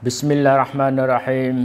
بسم الله الرحمن الرحيم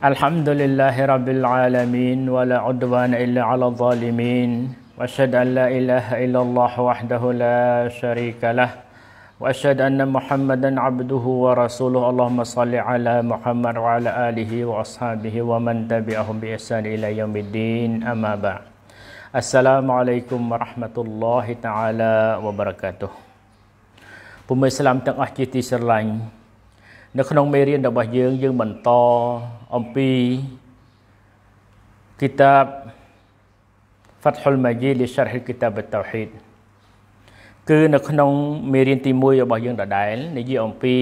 الحمد لله رب العالمين ولا عدوان إلا على الظالمين وأشهد أن لا إله إلا الله وحده لا شريك له وأشهد أن محمدا عبده ورسوله اللهم صل على محمد وعلى آله وأصحابه ومن تبعهم بإحسان إلى يوم الدين أما بعد السلام عليكم ورحمة الله تعالى وبركاته ពុមិស្លាមទាំងអស់ជាទីស្រឡាញ់នៅក្នុងមេរៀនរបស់យើងយើងបន្តអំពីគីតាប Fathul Majid li Sharh Kitab at-Tauhid គឺ នៅក្នុងមេរៀនទី1របស់យើងដដែលនិយាយអំពី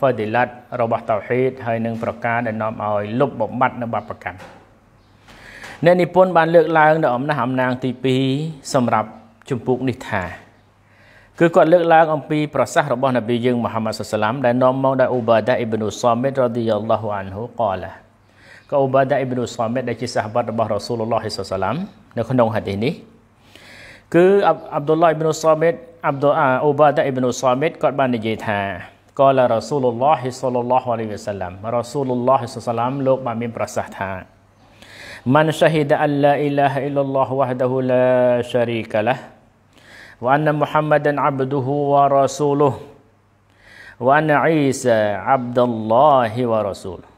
Fadilat របស់ Tauhid ហើយនឹងប្រការដែលនាំឲ្យលុបបំបត្តិនៅបបកម្មអ្នកនិពន្ធបាន លើកឡើងនៅអំណះអំណាងទី2សម្រាប់ ជំពូកនេះថាគឺគាត់លើកឡើងអំពីប្រសាសន៍របស់នប៊ីយើងមូហាម៉ាត់សសឡាមដែលនាំមកដោយអ៊ូបាដាអ៊ីប៊ីនូសាមីតរ៉ាឌីយ៉ាឡោះអាន់ហូកាលាកោអ៊ូបាដាអ៊ីប៊ីនូសាមីតដែលជាសាហាបាត់របស់រ៉ាស៊ូលឡោះសសឡាមនៅក្នុងហាឌីសនេះគឺអាប់ដុលឡាអ៊ីប៊ីនូសាមីតអាប់ដូអាអ៊ូបាដាអ៊ីប៊ីនូសាមីតគាត់បាននិយាយថាកោឡារ៉ាស៊ូលឡោះសលឡោះអាលីវសឡាមរ៉ាស៊ូលឡោះសសឡាមលោកបានមានប្រសាសន៍ថា من شهد أن لا إله إلا الله وحده لا شريك له وأن محمدا عبده ورسوله وأن عيسى عبد الله ورسوله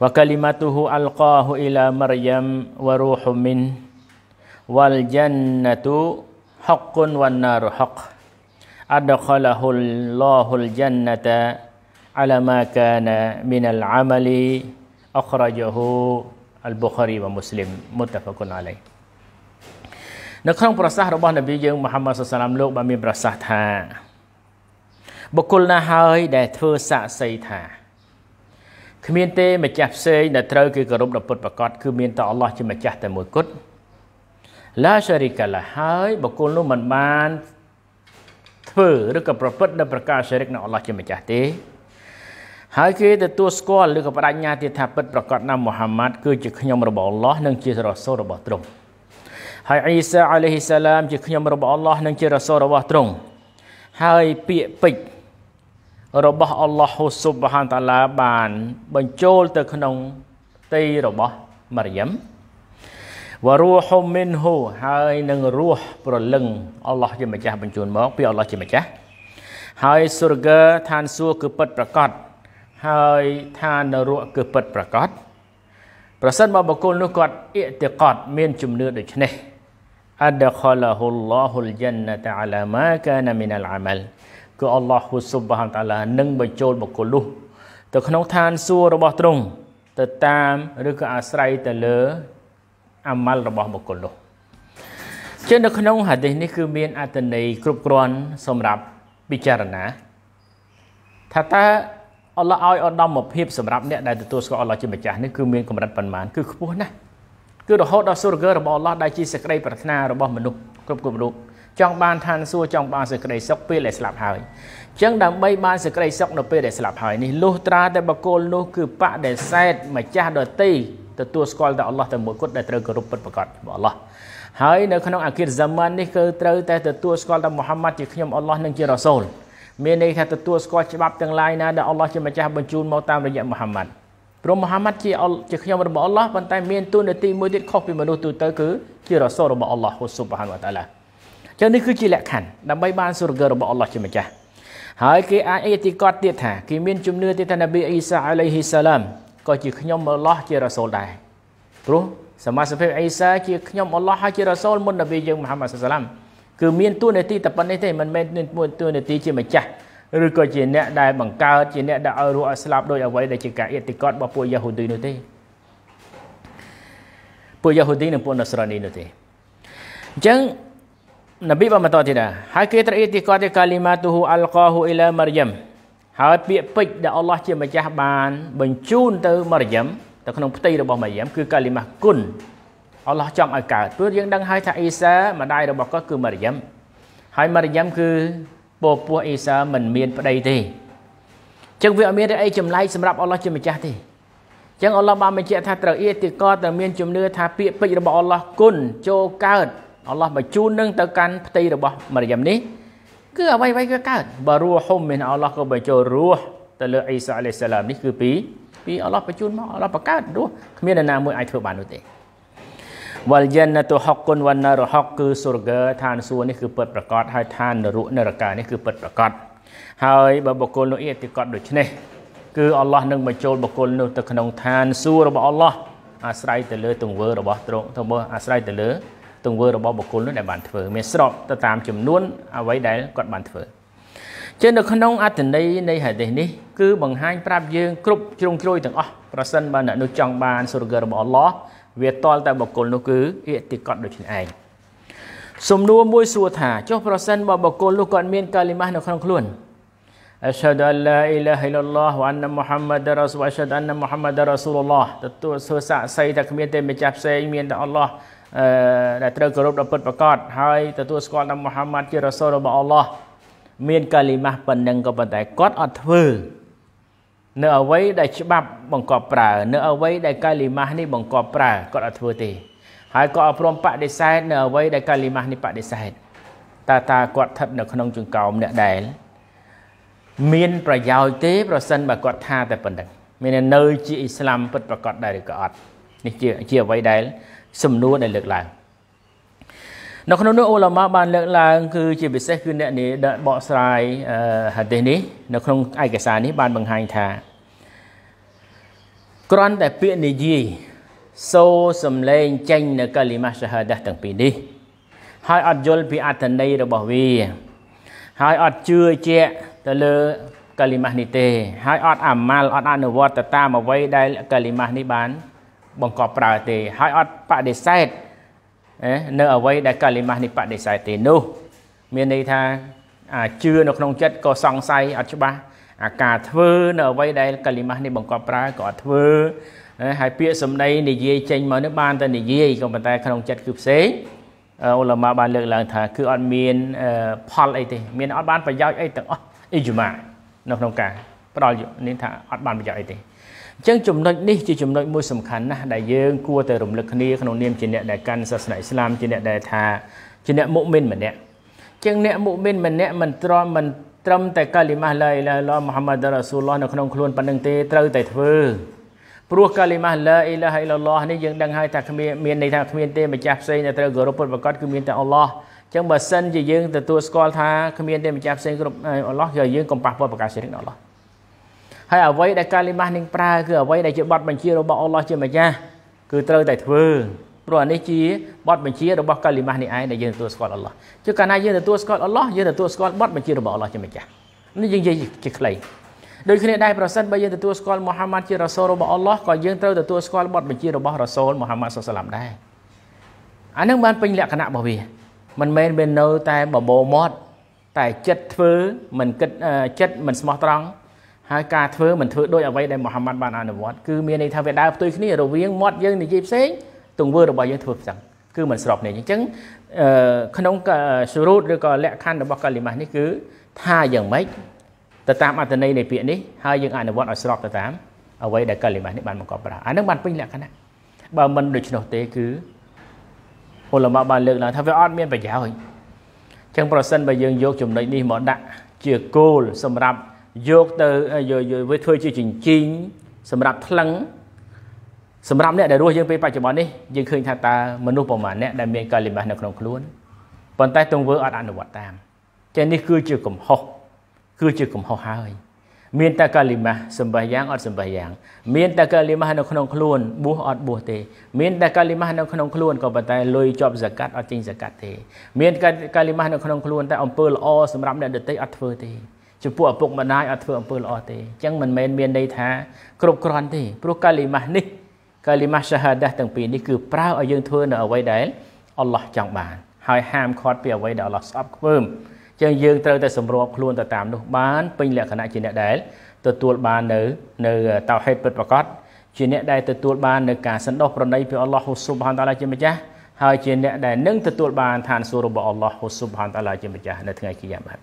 وكلمته ألقاه إلى مريم وروح منه والجنة حق والنار حق أدخله الله الجنة على ما كان من العمل أخرجه البخاري ومسلم متفق عليه នៅក្នុងប្រសាសន៍របស់នប៊ីយើងមូហាម៉ាត់សុសឡាមលោកបានមានប្រសាសន៍ថាបុគ្គលណាហើយដែលធ្វើសាកសីថាគ្មានទេម្ចាស់ផ្សេងដែលត្រូវគេគោរពដល់ពុតប្រកបគឺមានតែអល់ឡោះជាម្ចាស់តែមួយគត់ឡាសារីកាឡាហើយបុគ្គលនោះមិនបានធ្វើឬក៏ប្រព្រឹត្តដល់ប្រការសារិកនៅអល់ឡោះជាម្ចាស់ទេ ហើយគេទទួលស្គាល់ឬក៏បដញ្ញាទៀតថាពិតប្រកបណាមូហាម៉ាត់គឺជាខ្ញុំរបស់អល់ឡោះនិងជារ៉សូលរបស់ទ្រង់ហើយអ៊ីសាអាឡៃហ៊ីសាឡាមជាខ្ញុំរបស់អល់ឡោះនិងជារ៉ាសូលរបស់ទ្រង់ហើយពាក្យពេចន៍របស់អល់ឡោះស៊ុបហានតាឡាបាន បញ្ចូលទៅក្នុងទីរបស់ម៉ារីយ៉ាំវរូហុមីនហូ ហើយនឹងរស់ប្រលឹងអល់ឡោះជាម្ចាស់បញ្ជូនមកពីអល់ឡោះជាម្ចាស់ហើយសុរកាឋានសួគ៌គឺពិតប្រកបហើយឋាននរកគឺពិតប្រកបប្រសិនបើបុគ្គលនោះគាត់អ៊ីតិកតមានជំនឿដូច្នេះ adkhalahu Allahul jannata ala ma kana minal amal គឺអល់ឡោះហ៊ូស៊ុបហានតាឡានឹងបញ្ចូលបុគ្គលនោះទៅក្នុងឋានសួគ៌របស់ទ្រង់ទៅតាមឬក៏អាស្រ័យទៅលើអាម៉ាល់របស់បុគ្គលនោះជានៅក្នុងហាឌីសនេះគឺមានអត្ថន័យគ្រប់គ្រាន់សម្រាប់ពិចារណាថាតើអល់ឡោះឲ្យឧត្តមភាពសម្រាប់អ្នកដែលទទួលស្គាល់អល់ឡោះជាម្ចាស់នេះគឺមានកម្រិតប៉ុន្មានគឺខ្ពស់ណាស់គឺរហូតដល់សុរគររបស់អល់ឡោះដែលជាសេចក្តីប្រាថ្នារបស់មនុស្សគ្រប់គ្រប់រូបចង់បានឋានសួគ៌ចង់បានសេចក្តីសុខពេលដែលស្លាប់ហើយអញ្ចឹងដើម្បីបានសេចក្តីសុខនៅពេលដែលស្លាប់ហើយនេះលុះត្រាតែបកគលនោះគឺបដិសេធម្ចាស់ដតីទទួលស្គាល់តែអល់ឡោះតែមួយគត់ដែលត្រូវគោរពពិតប្រាកដរបស់អល់ឡោះហើយនៅក្នុងអាគិរសាម៉ាននេះគឺត្រូវតែទទួលស្គាល់តែមូហាម៉ាត់ជាខ្ញុំអល់ឡោះនិងជារ៉ាសូលមានន័យថាទទួលស្គាល់ច្បាប់ទាំងឡាយណាដែលអល់ឡោះជាម្ចាស់បញ្ជូនមកតាមរយៈមូហាម៉ាត់ព្រះមហាម៉ាត់ជាជាខ្ញុំរបស់អល់ឡោះប៉ុន្តែ មានទួនាទីមួយទៀតខុសពីមនុស្សទូទៅគឺជារ៉សូលរបស់អល់ឡោះហ៊ូស៊ុបហានវតាឡាចឹងនេះគឺជាលក្ខខណ្ឌដើម្បីបានសុរគររបស់អល់ឡោះជាម្ចាស់ហើយ គេអាចអតិកតទៀតថាគេមានជំនឿទៀតថានប៊ីអ៊ីសាអាឡៃហ៊ីសាឡាមក៏ជាខ្ញុំអល់ឡោះជារ៉សូលដែរព្រោះសមាសភាពអ៊ីសាជាខ្ញុំអល់ឡោះហើយជារ៉សូលមុននប៊ីយើងមហាម៉ាត់សាឡាមគឺមានទួនាទីតែប៉ុណ្្នេះទេមិនមែនមានទួនាទីជាម្ចាស់ឬក៏ជាអ្នកដែលបង្កើតជាអ្នកដែលឲ្យរស់ឲ្យស្លាប់ដោយអ្វីដែលជាការអៀតិកតរបស់ពួកយ៉ាហូឌីនោះទេពួកយ៉ាហូឌីនិងពួកណាសរ៉ានីនោះទេអញ្ចឹងនប៊ីបានបន្តទៀតថាហើយគេត្រូវអៀតិកតកាលីម៉ាទូហ៊ូអលកោហ៊ូអ៊ីឡាម៉ារីយ៉ាំហើយពាក្យពេចន៍ដែលអល់ឡោះជាម្ចាស់បានបញ្ជូនទៅម៉ារីយ៉ាំទៅក្នុងផ្ទៃរបស់ម៉ារីយ៉ាំគឺកាលីម៉ាគុណអល់ឡោះចង់ឲ្យកើតព្រោះយើងដឹងហើយថាអ៊ីសាម្ដាយរបស់គាត់គឺម៉ារីយ៉ាំហើយម៉ារីយ៉ាំគឺពពោះអេសាមិនមានប្តីទេចឹងវាអត់មានអីចម្លែកសម្រាប់អល់ឡោះជាម្ចាស់ទេចឹងអល់ឡោះបានបញ្ជាក់ថាត្រូវអៀតិកតត្រូវមានជំនឿថាពាក្យពេចន៍របស់អល់ឡោះគុណចូលកើតអល់ឡោះបញ្ជូននឹងទៅកាន់ផ្ទៃរបស់មរិយមនេះគឺអ្វីអ្វីក៏កើតបើរੂហុំមានអល់ឡោះក៏បញ្ចូលរੂទៅលើអ៊ីសាអាឡៃសាឡាមនេះគឺពីពីអល់ឡោះបញ្ជូនមកអល់ឡោះបង្កើតរੂគ្មាននរណាមួយអាចធ្វើបាននោះទេវលយិនតុហុកគុណវណ្ណរហុកគឺសុរហ្គើឋានសួគ៌នេះគឺពិតប្រកបហើយឋាននរុនរកានេះគឺពិតប្រកបហើយបើបុគ្គលនោះអៀតិកតដូចនេះគឺអល់ឡោះនឹងបញ្ចូលបុគ្គលនោះទៅក្នុងឋានសួគ៌របស់អល់ឡោះអាស្រ័យទៅលើទង្វើរបស់ទ្រង់ទៅមើលអាស្រ័យទៅលើទង្វើរបស់បុគ្គលនោះដែលបានធ្វើមានស្របទៅតាមចំនួនអ្វីដែលគាត់បានធ្វើជានៅក្នុងអត្ថន័យនៃហេតុនេះគឺបង្ហាញប្រាប់យើងគ្រប់ជ្រុងជ្រោយទាំងអស់ប្រសិនបើអ្នកនោះចង់បានសុរហ្គើរបស់អល់ឡោះវាតល់តែបុគ្គលនោះគឺអៀតិកតដូចនេះឯងសំណួរមួយសួរថាចុះប្រសិនបើបុគ្គលនោះគាត់មានកាលីម៉ាស់នៅក្នុងខ្លួនអស្ហដអឡាអ៊ីឡាហ៊ីឡឡោះវ៉ាន់មូហាំម៉ាដរ៉ាស៊ូអស្ហដអានមូហាំម៉ាដរ៉ាស៊ូលឡោះទទួលសួរសាក់សីថាគ្មានទេម្ចាស់ផ្សេងមានតែអល់ឡោះអឺដែលត្រូវគោរពដល់ពិតប្រាកដហើយទទួលស្គាល់ដល់មូហាំម៉ាត់ជារ៉ាស៊ូលរបស់អល់ឡោះមានកាលីម៉ាស់ប៉ុណ្ណឹងក៏ប៉ុន្តែគាត់អត់ធ្វើនៅអ្វីដែលច្បាប់បង្កប់ប្រើនៅអ្វីដែលកាលីម៉ាស់នេះបង្កប់ប្រើគាត់អត់ធ្វើទេហើយក៏អត់ព្រមបដិសេធនៅអ្វីដែលកាលីម៉ាស់នេះបដិសេធតើតើគាត់ស្ថិតនៅក្នុងចង្កោមអ្នកដែលមានប្រយោជន៍ទេប្រសិនបើគាត់ថាតែប៉ុណ្្នឹងមាននៅជាអ៊ីស្លាមពិតប្រកបដែរឬក៏អត់នេះជាជាអ្វីដែលសំណួរដែលលើកឡើង។នៅក្នុងនោះអូឡាម៉ាបានលើកឡើងគឺជាពិសេសគឺអ្នកនេះដែលបកស្រាយហាឌីសនេះ នៅក្នុងឯកសារនេះបានបង្ហាញថាគ្រាន់តែពាក្យនិយាយសូសំឡេងចេញនៅកាលីម៉ាសាហាដាទាំងពីរនេះហើយអត់យល់ពីអត្ថន័យរបស់វាហើយអត់ជឿជាក់ទៅលើកាលីម៉ានេះទេហើយអត់អាម៉ាល់អត់អនុវត្តទៅតាមអ្វីដែលកាលីម៉ានេះបាន បង្កប់ប្រើទេហើយអត់បដិសេធនៅអ្វីដែលកាលីម៉ាស់នេះបដិសេធទេនោះ មានន័យថាអាជឿនៅក្នុងចិត្តក៏សង្ស័យអត់ច្បាស់អាការធ្វើ នៅអ្វីដែលកាលីម៉ាស់នេះបង្កប់ប្រើក៏អត់ធ្វើហើយពាក្យសម្ដីនិយាយចេញមកនេះបានតែនិយាយក៏ប៉ុន្តែក្នុងចិត្តគឺផ្សេងអ៊ុលម៉ាបានលើកឡើងថាគឺអត់មាន ផលអីទេមានអត់បានប្រយោជន៍អីទាំងអស់អ៊ីជម៉ានៅក្នុងការផ្ដល់នេះថាអត់បានប្រយោជន៍អីទេអញ្ចឹងចំណុចនេះជាចំណុចមួយសំខាន់ណាស់ដែលយើងគួរតែរំលឹកគ្នាក្នុងនាមជាអ្នកដែលកាន់សាសនាអ៊ីស្លាមជាអ្នកដែលថាជាអ្នកមុអ៊មីនម្នាក់ជាងអ្នកមុអ៊មីនម្នាក់មិនត្រមមិនត្រឹមតែកាលីម៉ាឡាអ៊ីឡាឡោះមូហាម៉ាដរ៉ាស៊ូលឡោះនៅក្នុងខ្លួនប៉ុណ្្នឹងទេត្រូវតែធ្វើព្រោះកាលីម៉ាឡាអ៊ីឡាហៃឡឡោះនេះយើងដឹងហើយថាគ្មានមានន័យថាគ្មានទេម្ចាស់ផ្សេងដែលត្រូវគោរពពិតប្រាកដគឺមានតែអល់ឡោះចឹងបើសិនជាយើងទទួលស្គាល់ថាគ្មានទេម្ចាស់ផ្សេងគ្រប់អល់ឡោះគឺយើងកំប៉ះពាល់ប្រកាសជារឿងអល់ឡោះហើយអ្វីដែលកាលីម៉ាស់នឹងប្រើគឺអ្វីដែលជាបទបញ្ជារបស់អល់ឡោះជាម្ចាស់គឺត្រូវតែធ្វើព្រោះអានេះជាបទបញ្ជារបស់កាលីម៉ាស់នេះឯងដែលយើងទទួលស្គាល់អល់ឡោះជឿកាលណាយើងទទួលស្គាល់អល់ឡោះយើងទទួលស្គាល់បទបញ្ជារបស់អល់ឡោះជាម្ចាស់នេះយើងនិយាយជាខ្លីដូចគ្នាដែរប្រសិនបើយើងទទួលស្គាល់មូហាម៉ាត់ជារ៉ាសូលរបស់អល់ឡោះក៏យើងត្រូវទទួលស្គាល់បទបញ្ជារបស់រ៉ាសូលមូហាម៉ាត់សុសឡាមដែរអានឹងបានពេញលក្ខណៈរបស់វាមិនមែនមាននៅតែបបោមាត់តែចិត្តធ្វើមិនគិតចិត្តមិនស្មោះត្រង់ហើយការធ្វើមិនធ្វើដូចអ្វីដែលមូហាម៉ាត់បានអនុវត្តគឺមានន័យថាវាដើរផ្ទុយគ្នារវាងមាត់យើងនិយាយផ្សេងទង្វើរបស់យើងធ្វើផ្សេងគឺមិនស្របគ្នាអញ្ចឹងក្នុងសរូតឬក៏លក្ខខណ្ឌរបស់កាលីម៉ាស់នេះគឺថាយ៉ាងម៉េចទៅតាមអត្ថន័យនៃពាក្យនេះហើយយើងអនុវត្តឲ្យស្របទៅតាម អ្វីដែលកាលីម៉ាស់នេះបានបង្កប់ប្រាអានឹងបានពេញលក្ខណៈបើមិនដូច្នោះទេ គឺអ៊ុលម៉ាបានលើកឡើងថាវាអត់មានប្រយោជន៍អញ្ចឹងប្រសិនបើយើងយកចំណុចនេះមកដាក់ជាគោលសម្រាប់យកទៅវាធ្វើជាចិញ្ចីងសម្រាប់ថ្លឹងសម្រាប់អ្នកដែលរស់យើងពេលបច្ចុប្បន្ននេះយើងឃើញថាតើមនុស្សប្រមាណអ្នកដែលមានកាលីម៉ាស់នៅក្នុងខ្លួនប៉ុន្តែ ទង្វើអត់អនុវត្តតាមចឹងនេះគឺជាកំហុសគឺជាកំហុសហើយ មានតែកាលីម៉ាស់សម្បះយ៉ាងអត់សម្បះយ៉ាង មានតែកាលីម៉ាស់នៅក្នុងខ្លួនបួសអត់បួសទេមានតែកាលីម៉ាស់នៅក្នុងខ្លួនក៏ប៉ុន្តែលុយជាប់សកាត់អត់ចេញសកាត់ទេមានកាលីម៉ាស់នៅក្នុងខ្លួនតែអំពើល្អសម្រាប់អ្នកដទៃអត់ធ្វើទេចំពោះឪពុកម្ដាយអត់ធ្វើអំពើល្អទេអញ្ចឹងមិនមែនមានន័យថាគ្រប់គ្រាន់ទេព្រោះកាលីម៉ាស់នេះកាលីម៉ាស់សាហាដាទាំងពីរនេះគឺប្រើឲ្យយើងធ្វើនៅអ្វីដែលអល់ឡោះចង់បានហើយហាមឃាត់ពីអ្វីដែលអល់ឡោះស្អប់ខ្ពើមអញ្ចឹងយើងត្រូវតែសម្របខ្លួនទៅតាមនោះបានពេញលក្ខណៈជាអ្នកដែលទទួលបាន នៅនៅតោហេតពិតប្រកបជាអ្នកដែលទទួលបាននៅការសន្តោសប្រណីពីអល់ឡោះហ៊ូស៊ុបហានតាឡាជាម្ចាស់ហើយជាអ្នកដែលនឹងទទួលបានឋានសួគ៌របស់អល់ឡោះហ៊ូស៊ុបហានតាឡាជាម្ចាស់នៅថ្ងៃគីយ៉ាម៉ាត់